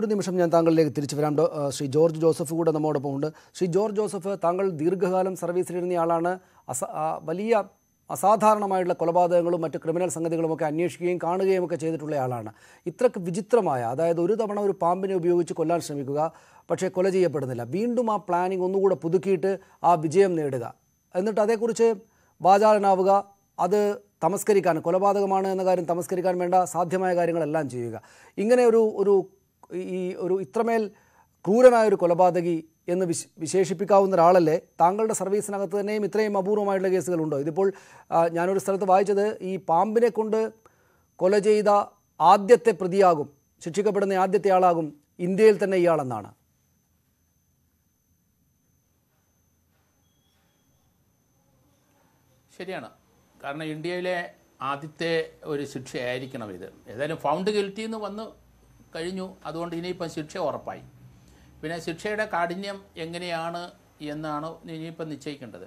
ഒരു നിമിഷം ഞാൻ താങ്കളിലേക്ക് തിരിച്ചു വരാം ശ്രീ ജോർജ് ജോസഫ് കൂടെ നമ്മോടൊപ്പം ഉണ്ട് ശ്രീ ജോർജ് ജോസഫ് താങ്കൾ ദീർഘകാലം സർവീസിലിരുന്ന ആളാണ് വലിയ അസാധാരണമായിട്ടുള്ള കൊലപാതകങ്ങളും മറ്റ് ക്രിമിനൽ സംഗതികളുമൊക്കെ അന്വേഷിക്കുകയും കാണുകയും ഒക്കെ ചെയ്തിട്ടുള്ള ആളാണ് ഇത്രക്ക് വിചിത്രമായ അതായത് ഒരു തവണ ഒരു പാമ്പിനെ ഉപയോഗിച്ച് കൊല്ലാൻ ശ്രമിക്കുക പക്ഷേ കൊല ചെയ്യപ്പെടുന്നില്ല വീണ്ടും ആ പ്ലാനിങ് ഒന്നുകൂടെ പുതുക്കിയിട്ട് ആ വിജയം നേടുക എന്നിട്ട് അതേക്കുറിച്ച് വാചാലനാവുക അത് തമസ്കരിക്കാൻ കൊലപാതകമാണ് എന്ന കാര്യം തമസ്കരിക്കാൻ വേണ്ട സാധ്യമായ കാര്യങ്ങളെല്ലാം ചെയ്യുക ഇങ്ങനെ ഒരു ഒരു ഈ ഒരു ഇത്രമേൽ ക്രൂരനായൊരു ഒരു കൊലപാതകി എന്ന് വിശ് വിശേഷിപ്പിക്കാവുന്ന ഒരാളല്ലേ താങ്കളുടെ സർവീസിനകത്ത് തന്നെയും ഇത്രയും അപൂർവമായിട്ടുള്ള കേസുകളുണ്ടോ ഇതിപ്പോൾ ഞാനൊരു സ്ഥലത്ത് വായിച്ചത് ഈ പാമ്പിനെ കൊണ്ട് കൊല ചെയ്ത ആദ്യത്തെ പ്രതിയാകും ശിക്ഷിക്കപ്പെടുന്ന ആദ്യത്തെ ആളാകും ഇന്ത്യയിൽ തന്നെ ഇയാളെന്നാണ് ശരിയാണ് കാരണം ഇന്ത്യയിലെ ആദ്യത്തെ ഒരു ശിക്ഷയായിരിക്കണം ഇത് ഏതായാലും ഫൗണ്ട് ഗിൽറ്റിന്ന് വന്ന് കഴിഞ്ഞു അതുകൊണ്ട് ഇനിയിപ്പം ശിക്ഷ ഉറപ്പായി പിന്നെ ശിക്ഷയുടെ കാഠിന്യം എങ്ങനെയാണ് എന്നാണ് ഇനിയിപ്പം നിശ്ചയിക്കേണ്ടത്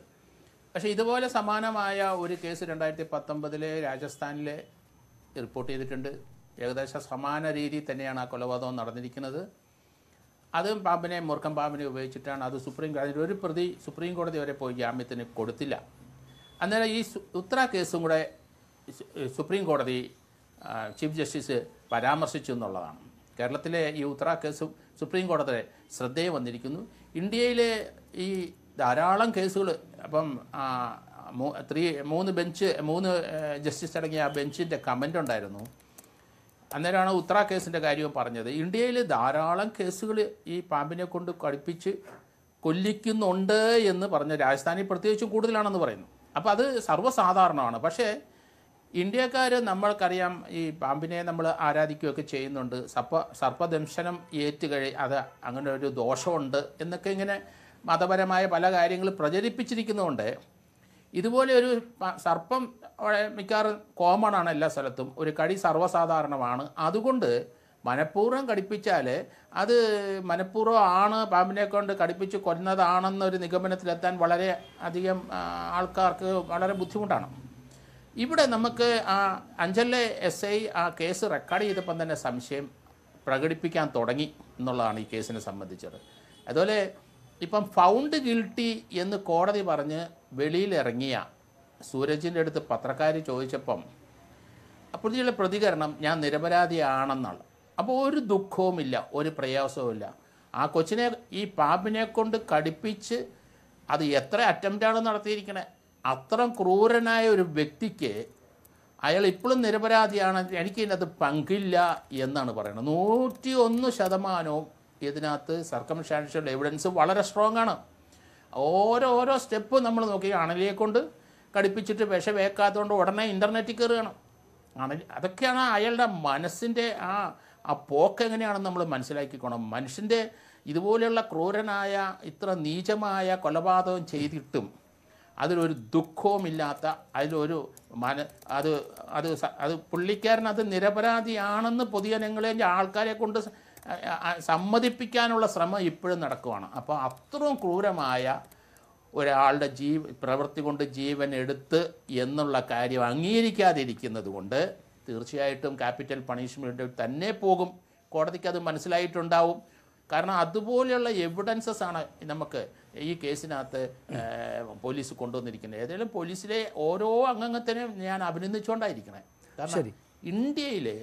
പക്ഷേ ഇതുപോലെ സമാനമായ ഒരു കേസ് രണ്ടായിരത്തി പത്തൊമ്പതിലെ രാജസ്ഥാനിലെ റിപ്പോർട്ട് ചെയ്തിട്ടുണ്ട് ഏകദേശം സമാന രീതിയിൽ തന്നെയാണ് ആ കൊലപാതകം നടന്നിരിക്കുന്നത് അതും പാമ്പിനെ മുറുക്കം പാമ്പിനെ ഉപയോഗിച്ചിട്ടാണ് അത് സുപ്രീം കോടതി ഒരു പ്രതി സുപ്രീം കോടതി വരെ പോയി ജാമ്യത്തിന് കൊടുത്തില്ല അന്നേരം ഈ ഉത്തര കേസും കൂടെ സുപ്രീം കോടതി ചീഫ് ജസ്റ്റിസ് പരാമർശിച്ചു എന്നുള്ളതാണ് കേരളത്തിലെ ഈ ഉത്തറ കേസ് സുപ്രീം കോടതിയുടെ ശ്രദ്ധയിൽ വന്നിരിക്കുന്നു ഇന്ത്യയിലെ ഈ ധാരാളം കേസുകൾ അപ്പം ത്രീ മൂന്ന് ബെഞ്ച് മൂന്ന് ജസ്റ്റിസ് അടങ്ങിയ ആ ബെഞ്ചിൻ്റെ കമൻ്റ് ഉണ്ടായിരുന്നു അന്നേരമാണ് ഉത്തറ കേസിൻ്റെ കാര്യം പറഞ്ഞത് ഇന്ത്യയിൽ ധാരാളം കേസുകൾ ഈ പാമ്പിനെ കൊണ്ട് കടുപ്പിച്ച് കൊല്ലിക്കുന്നുണ്ട് എന്ന് പറഞ്ഞ രാജസ്ഥാനിൽ പ്രത്യേകിച്ചും കൂടുതലാണെന്ന് പറയുന്നു അപ്പോൾ അത് സർവ്വസാധാരണമാണ് പക്ഷേ ഇന്ത്യക്കാർ നമ്മൾക്കറിയാം ഈ പാമ്പിനെ നമ്മൾ ആരാധിക്കുകയൊക്കെ ചെയ്യുന്നുണ്ട് സർപ്പ സർപ്പദംശനം കഴി അത് അങ്ങനെ ഒരു ദോഷമുണ്ട് എന്നൊക്കെ ഇങ്ങനെ മതപരമായ പല കാര്യങ്ങളും പ്രചരിപ്പിച്ചിരിക്കുന്നതുകൊണ്ട് ഇതുപോലെ ഒരു സർപ്പം മിക്കവാറും കോമൺ ആണ് എല്ലാ സ്ഥലത്തും ഒരു കടി സർവ്വസാധാരണമാണ് അതുകൊണ്ട് മനഃപൂർവ്വം കടിപ്പിച്ചാൽ അത് മനഃപൂർവ്വം ആണ് പാമ്പിനെ കൊണ്ട് കടിപ്പിച്ച് കൊന്നതാണെന്നൊരു നിഗമനത്തിലെത്താൻ വളരെ അധികം ആൾക്കാർക്ക് വളരെ ബുദ്ധിമുട്ടാണ് ഇവിടെ നമുക്ക് ആ അഞ്ചലിലെ എസ് ഐ ആ കേസ് റെക്കോർഡ് ചെയ്തപ്പം തന്നെ സംശയം പ്രകടിപ്പിക്കാൻ തുടങ്ങി എന്നുള്ളതാണ് ഈ കേസിനെ സംബന്ധിച്ചത് അതുപോലെ ഇപ്പം ഫൗണ്ട് ഗിൽട്ടി എന്ന് കോടതി പറഞ്ഞ് വെളിയിലിറങ്ങിയ സൂരജിൻ്റെ അടുത്ത് പത്രക്കാർ ചോദിച്ചപ്പം അപ്പോഴത്തെ പ്രതികരണം ഞാൻ നിരപരാധിയാണെന്നാണ് അപ്പോൾ ഒരു ദുഃഖവുമില്ല ഒരു പ്രയാസവുമില്ല ആ കൊച്ചിനെ ഈ പാമ്പിനെ കൊണ്ട് കടിപ്പിച്ച് അത് എത്ര അറ്റംപ്റ്റാണ് നടത്തിയിരിക്കണേ അത്ര ക്രൂരനായ ഒരു വ്യക്തിക്ക് അയാൾ ഇപ്പോഴും നിരപരാധിയാണ് എനിക്ക് ഇതിനകത്ത് പങ്കില്ല എന്നാണ് പറയുന്നത് നൂറ്റി ഒന്ന് ശതമാനവും ഇതിനകത്ത് സർക്കംസ്റ്റാൻഷ്യൽ എവിഡൻസ് വളരെ സ്ട്രോങ് ആണ് ഓരോ ഓരോ സ്റ്റെപ്പ് നമ്മൾ നോക്കി അണലിയെ കൊണ്ട് കടിപ്പിച്ചിട്ട് വിഷവേക്കാത്തതുകൊണ്ട് ഉടനെ ഇൻ്റർനെറ്റിൽ കയറുകയാണ് അണലി അതൊക്കെയാണ് അയാളുടെ മനസ്സിൻ്റെ ആ ആ പോക്ക് എങ്ങനെയാണെന്ന് നമ്മൾ മനസ്സിലാക്കിക്കോണം മനുഷ്യൻ്റെ ഇതുപോലെയുള്ള ക്രൂരനായ ഇത്ര നീചമായ കൊലപാതകം ചെയ്തിട്ടും അതിലൊരു ദുഃഖവുമില്ലാത്ത അതിലൊരു മന അത് അത് അത് പുള്ളിക്കാരൻ അത് നിരപരാധിയാണെന്ന് പൊതുജനങ്ങളെ ആൾക്കാരെ കൊണ്ട് സമ്മതിപ്പിക്കാനുള്ള ശ്രമം ഇപ്പോഴും നടക്കുവാണ് അപ്പോൾ അത്രയും ക്രൂരമായ ഒരാളുടെ ജീവ പ്രവൃത്തി കൊണ്ട് ജീവൻ എടുത്ത് എന്നുള്ള കാര്യം അംഗീകരിക്കാതിരിക്കുന്നത് കൊണ്ട് തീർച്ചയായിട്ടും ക്യാപിറ്റൽ പണിഷ്മെൻ്റ് തന്നെ പോകും കോടതിക്ക് അത് മനസ്സിലായിട്ടുണ്ടാവും കാരണം അതുപോലെയുള്ള എവിഡൻസസ് ആണ് നമുക്ക് ഈ കേസിനകത്ത് പോലീസ് കൊണ്ടുവന്നിരിക്കുന്നത് ഏതായാലും പോലീസിലെ ഓരോ അംഗത്തിനെയും ഞാൻ അഭിനന്ദിച്ചുകൊണ്ടായിരിക്കണേ കാരണം ഇന്ത്യയിലെ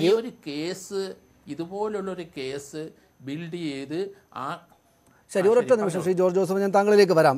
ഈ ഒരു കേസ് ഇതുപോലുള്ളൊരു കേസ് ബിൽഡ് ചെയ്ത് ആ ശരി ഒരൊറ്റ നിമിഷം ശ്രീ ജോർജ് ജോസഫ് ഞാൻ താങ്കളിലേക്ക് വരാം